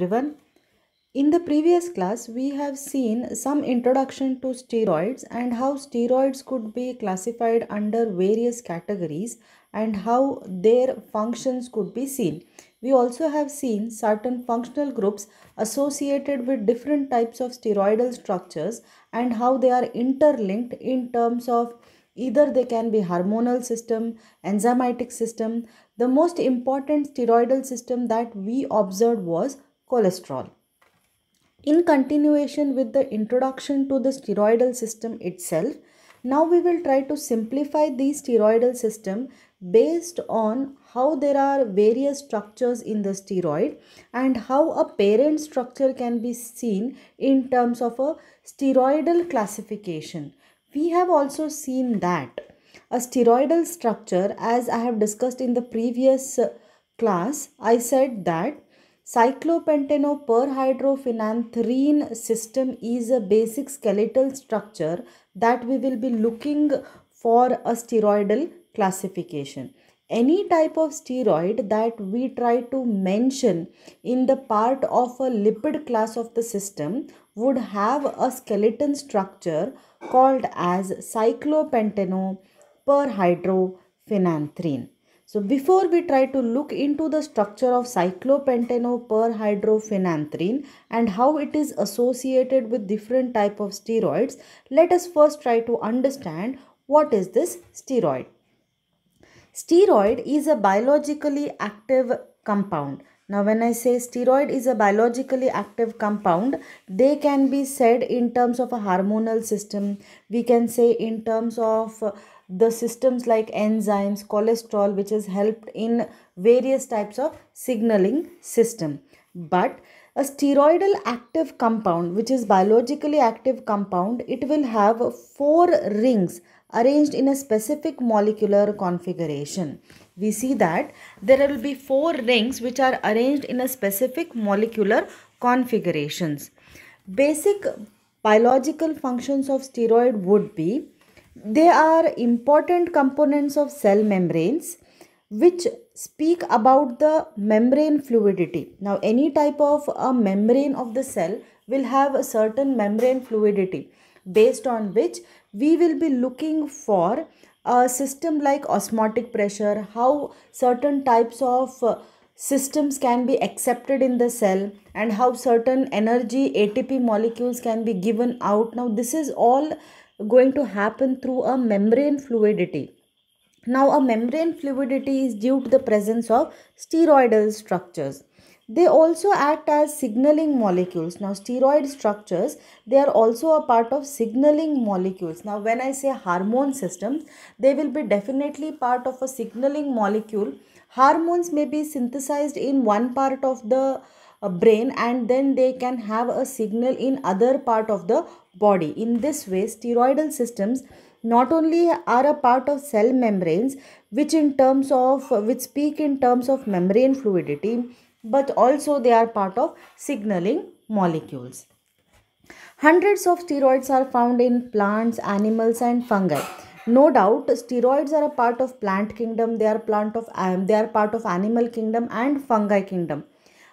everyone in the previous class we have seen some introduction to steroids and how steroids could be classified under various categories and how their functions could be seen we also have seen certain functional groups associated with different types of steroidal structures and how they are interlinked in terms of either they can be hormonal system enzymatic system the most important steroidal system that we observed was cholesterol. In continuation with the introduction to the steroidal system itself, now we will try to simplify the steroidal system based on how there are various structures in the steroid and how a parent structure can be seen in terms of a steroidal classification. We have also seen that a steroidal structure as I have discussed in the previous uh, class, I said that Cyclopenteno perhydrophenanthrene system is a basic skeletal structure that we will be looking for a steroidal classification. Any type of steroid that we try to mention in the part of a lipid class of the system would have a skeleton structure called as cyclopenteno perhydrophenanthrene. So before we try to look into the structure of cyclopentanoperhydrophenanthrine and how it is associated with different type of steroids, let us first try to understand what is this steroid. Steroid is a biologically active compound. Now when I say steroid is a biologically active compound, they can be said in terms of a hormonal system. We can say in terms of the systems like enzymes, cholesterol, which is helped in various types of signaling system. But a steroidal active compound which is biologically active compound it will have four rings arranged in a specific molecular configuration we see that there will be four rings which are arranged in a specific molecular configurations basic biological functions of steroid would be they are important components of cell membranes which speak about the membrane fluidity. Now any type of a membrane of the cell will have a certain membrane fluidity based on which we will be looking for a system like osmotic pressure, how certain types of uh, systems can be accepted in the cell and how certain energy ATP molecules can be given out. Now this is all going to happen through a membrane fluidity. Now, a membrane fluidity is due to the presence of steroidal structures. They also act as signaling molecules. Now, steroid structures, they are also a part of signaling molecules. Now, when I say hormone systems, they will be definitely part of a signaling molecule. Hormones may be synthesized in one part of the brain and then they can have a signal in other part of the body. In this way, steroidal systems not only are a part of cell membranes, which in terms of, which speak in terms of membrane fluidity, but also they are part of signaling molecules. Hundreds of steroids are found in plants, animals and fungi. No doubt, steroids are a part of plant kingdom, they are, plant of, um, they are part of animal kingdom and fungi kingdom.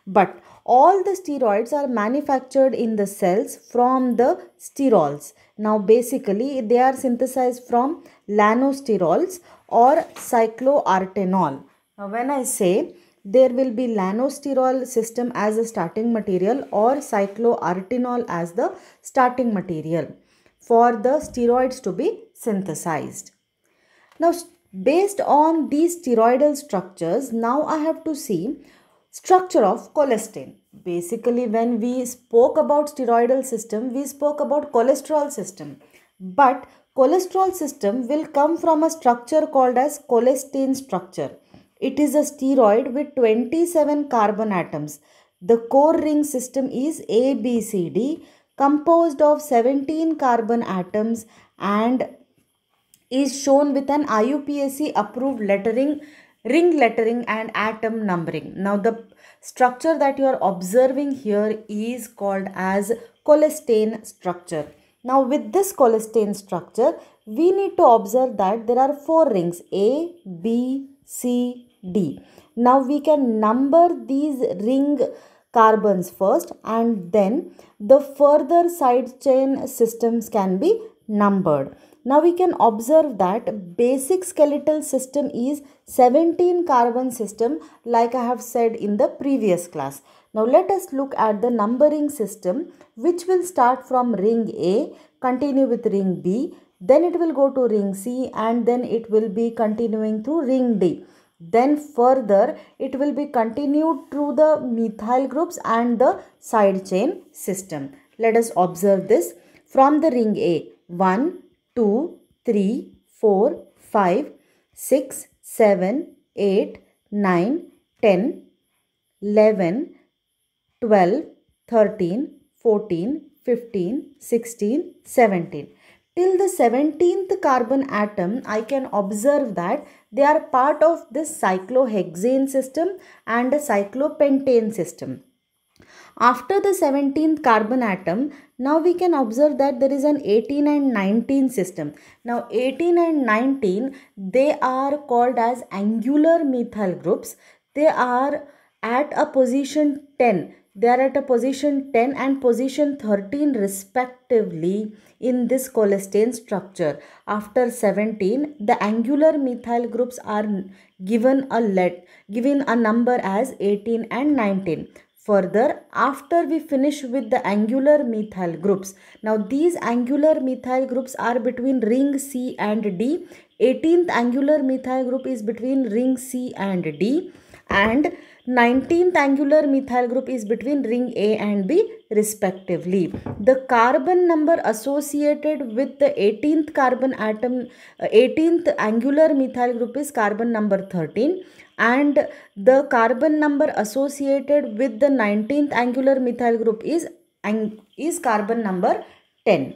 But all the steroids are manufactured in the cells from the sterols. Now basically they are synthesized from lanosterols or cycloartenol. Now when I say there will be lanosterol system as a starting material or cycloartenol as the starting material for the steroids to be synthesized. Now based on these steroidal structures now I have to see structure of cholesterol basically when we spoke about steroidal system we spoke about cholesterol system but cholesterol system will come from a structure called as cholesterol structure it is a steroid with 27 carbon atoms the core ring system is abcd composed of 17 carbon atoms and is shown with an IUPAC approved lettering ring lettering and atom numbering. Now the structure that you are observing here is called as cholestane structure. Now with this cholestane structure, we need to observe that there are four rings A, B, C, D. Now we can number these ring carbons first and then the further side chain systems can be numbered. Now we can observe that basic skeletal system is 17 carbon system like I have said in the previous class. Now let us look at the numbering system which will start from ring A, continue with ring B, then it will go to ring C and then it will be continuing through ring D. Then further it will be continued through the methyl groups and the side chain system. Let us observe this from the ring A 1, 2, 3, 4, 5, 6, 7, 8, 9, 10, 11, 12, 13, 14, 15, 16, 17. Till the 17th carbon atom, I can observe that they are part of this cyclohexane system and a cyclopentane system. After the 17th carbon atom, now we can observe that there is an 18 and 19 system. Now 18 and 19, they are called as angular methyl groups. They are at a position 10 they are at a position 10 and position 13 respectively in this cholestane structure. After 17, the angular methyl groups are given a let given a number as 18 and 19. Further, after we finish with the angular methyl groups, now these angular methyl groups are between ring C and D. 18th angular methyl group is between ring C and D and 19th angular methyl group is between ring A and B respectively. The carbon number associated with the 18th carbon atom, 18th angular methyl group is carbon number 13 and the carbon number associated with the 19th angular methyl group is, is carbon number 10.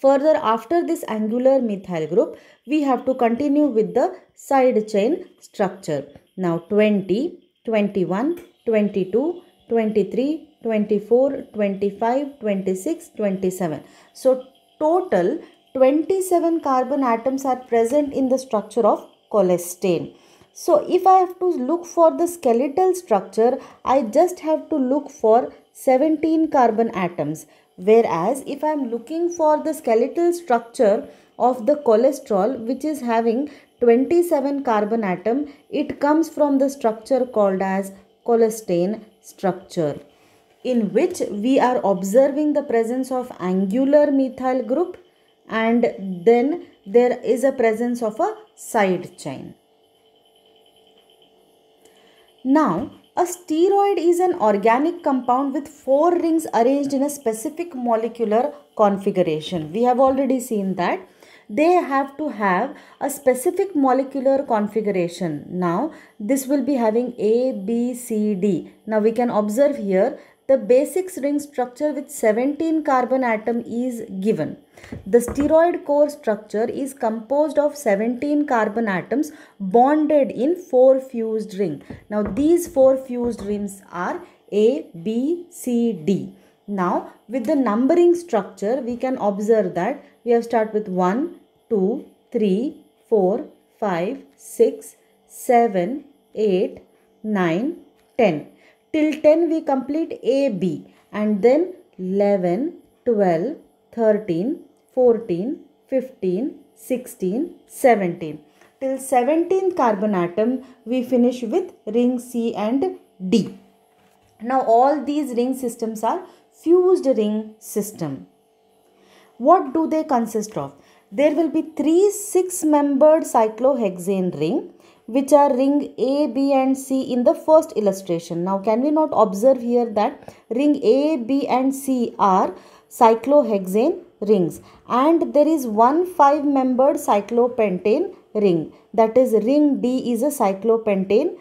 Further, after this angular methyl group, we have to continue with the side chain structure. Now 20, 21, 22, 23, 24, 25, 26, 27. So total 27 carbon atoms are present in the structure of cholesterol. So if I have to look for the skeletal structure, I just have to look for 17 carbon atoms. Whereas if I am looking for the skeletal structure of the cholesterol which is having 27 carbon atom, it comes from the structure called as cholestane structure in which we are observing the presence of angular methyl group and then there is a presence of a side chain. Now, a steroid is an organic compound with four rings arranged in a specific molecular configuration. We have already seen that. They have to have a specific molecular configuration. Now, this will be having A, B, C, D. Now, we can observe here the basic ring structure with 17 carbon atom is given. The steroid core structure is composed of 17 carbon atoms bonded in 4 fused ring. Now these 4 fused rings are A, B, C, D. Now with the numbering structure we can observe that we have start with 1, 2, 3, 4, 5, 6, 7, 8, 9, 10 till 10 we complete AB and then 11, 12, 13, 14, 15, 16, 17. Till 17 carbon atom we finish with ring C and D. Now all these ring systems are fused ring system. What do they consist of? There will be three six-membered cyclohexane ring which are ring A, B and C in the first illustration. Now can we not observe here that ring A, B and C are cyclohexane rings and there is one five membered cyclopentane ring that is ring D is a cyclopentane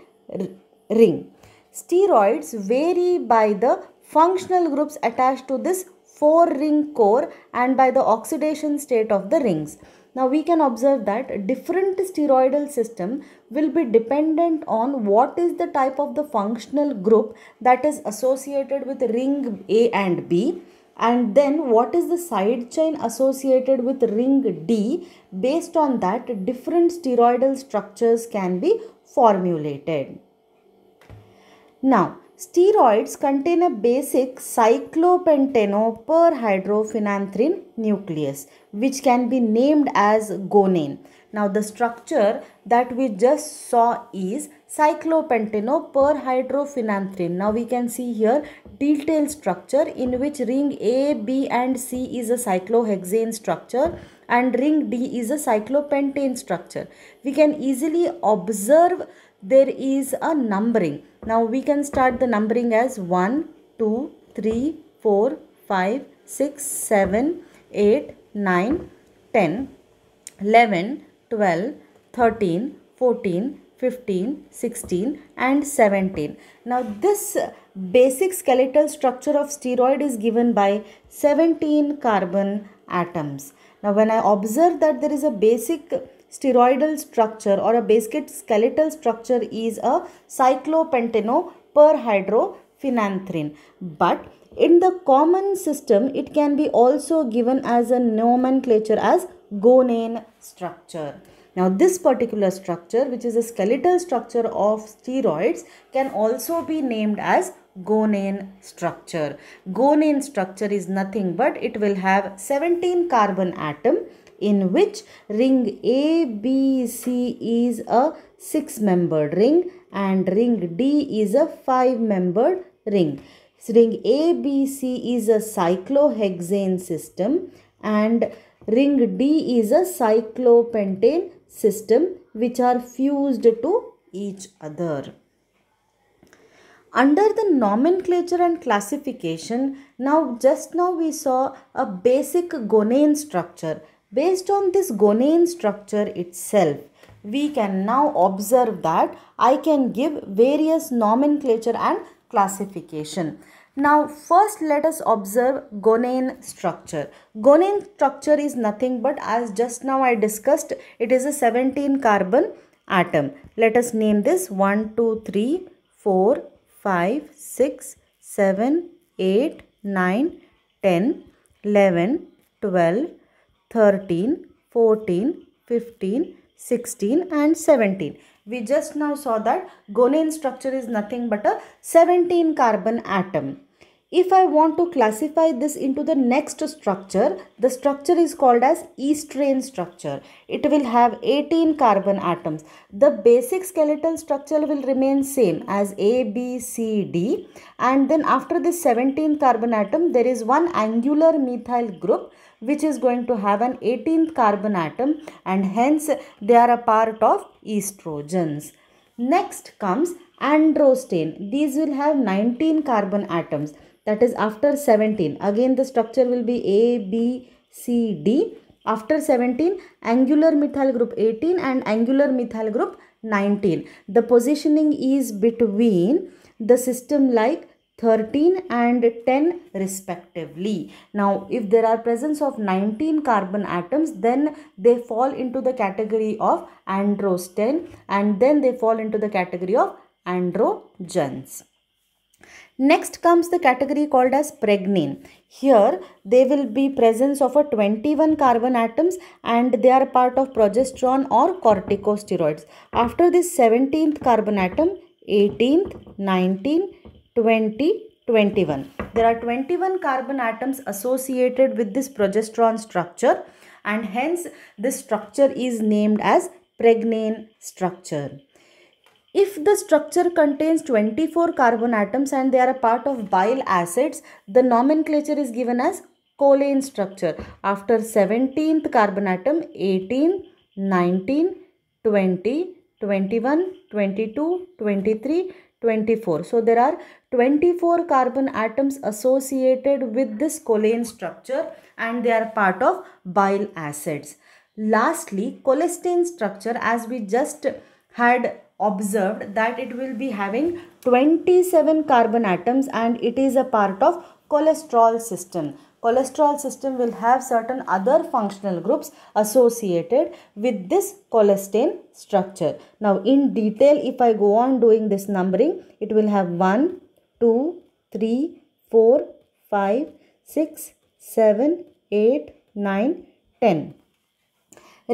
ring. Steroids vary by the functional groups attached to this four ring core and by the oxidation state of the rings. Now we can observe that different steroidal system will be dependent on what is the type of the functional group that is associated with ring A and B and then what is the side chain associated with ring D based on that different steroidal structures can be formulated. Now Steroids contain a basic cyclopentenoperhydrophenanthrine nucleus which can be named as gonane. Now the structure that we just saw is cyclopentenoperhydrophenanthrine. Now we can see here detailed structure in which ring A, B and C is a cyclohexane structure and ring D is a cyclopentane structure. We can easily observe there is a numbering. Now we can start the numbering as 1, 2, 3, 4, 5, 6, 7, 8, 9, 10, 11, 12, 13, 14, 15, 16 and 17. Now this basic skeletal structure of steroid is given by 17 carbon atoms. Now when I observe that there is a basic steroidal structure or a basket skeletal structure is a cyclopentenoperhydrophenanthrine. But in the common system, it can be also given as a nomenclature as gonane structure. Now this particular structure which is a skeletal structure of steroids can also be named as gonane structure. Gonane structure is nothing but it will have 17 carbon atom in which ring ABC is a 6-membered ring and ring D is a 5-membered ring. So ring ABC is a cyclohexane system and ring D is a cyclopentane system which are fused to each other. Under the nomenclature and classification, now just now we saw a basic gonane structure Based on this gonane structure itself, we can now observe that I can give various nomenclature and classification. Now first let us observe gonane structure. Gonane structure is nothing but as just now I discussed it is a 17 carbon atom. Let us name this 1, 2, 3, 4, 5, 6, 7, 8, 9, 10, 11, 12, 13, 14, 15, 16 and 17. We just now saw that gonane structure is nothing but a 17 carbon atom. If I want to classify this into the next structure, the structure is called as estrane structure. It will have 18 carbon atoms. The basic skeletal structure will remain same as A, B, C, D. And then after this 17 carbon atom, there is one angular methyl group which is going to have an 18th carbon atom and hence they are a part of estrogens. Next comes androsten. These will have 19 carbon atoms that is after 17. Again the structure will be A, B, C, D. After 17 angular methyl group 18 and angular methyl group 19. The positioning is between the system like 13 and 10 respectively. Now, if there are presence of 19 carbon atoms, then they fall into the category of androsten and then they fall into the category of androgens. Next comes the category called as pregnine. Here they will be presence of a 21 carbon atoms and they are part of progesterone or corticosteroids. After this 17th carbon atom, 18th, 19th, 2021. There are 21 carbon atoms associated with this progesterone structure and hence this structure is named as pregnane structure. If the structure contains 24 carbon atoms and they are a part of bile acids, the nomenclature is given as choline structure. After 17th carbon atom, 18, 19, 20, 21, 22, 23, 24. So there are 24 carbon atoms associated with this choline structure and they are part of bile acids. Lastly, cholestine structure as we just had observed that it will be having 27 carbon atoms and it is a part of cholesterol system cholesterol system will have certain other functional groups associated with this colistin structure. Now in detail if I go on doing this numbering it will have 1, 2, 3, 4, 5, 6, 7, 8, 9, 10.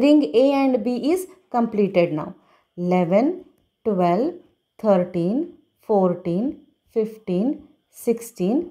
Ring A and B is completed now. 11, 12, 13, 14, 15, 16,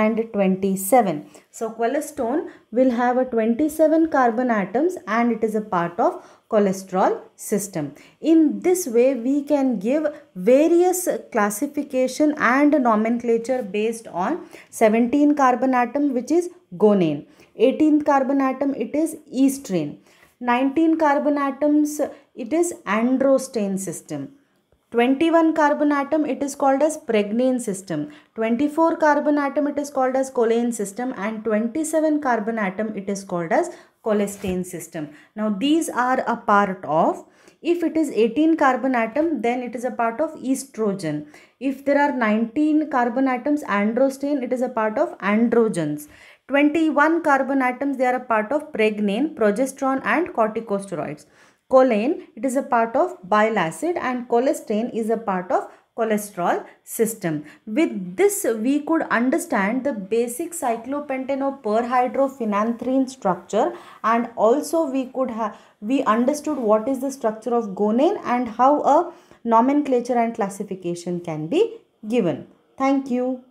and 27. So cholesterol will have a 27 carbon atoms and it is a part of cholesterol system. In this way we can give various classification and nomenclature based on 17 carbon atom which is gonane, 18th carbon atom it is estrane, 19 carbon atoms it is androstane system. 21 carbon atom it is called as pregnane system 24 carbon atom it is called as choline system and 27 carbon atom it is called as cholestane system now these are a part of if it is 18 carbon atom then it is a part of estrogen if there are 19 carbon atoms androstane, it is a part of androgens 21 carbon atoms they are a part of pregnane progesterone and corticosteroids Choline, it is a part of bile acid and cholesterol is a part of cholesterol system. With this, we could understand the basic cyclopentano perhydrophenanthrene structure and also we could have, we understood what is the structure of gonane and how a nomenclature and classification can be given. Thank you.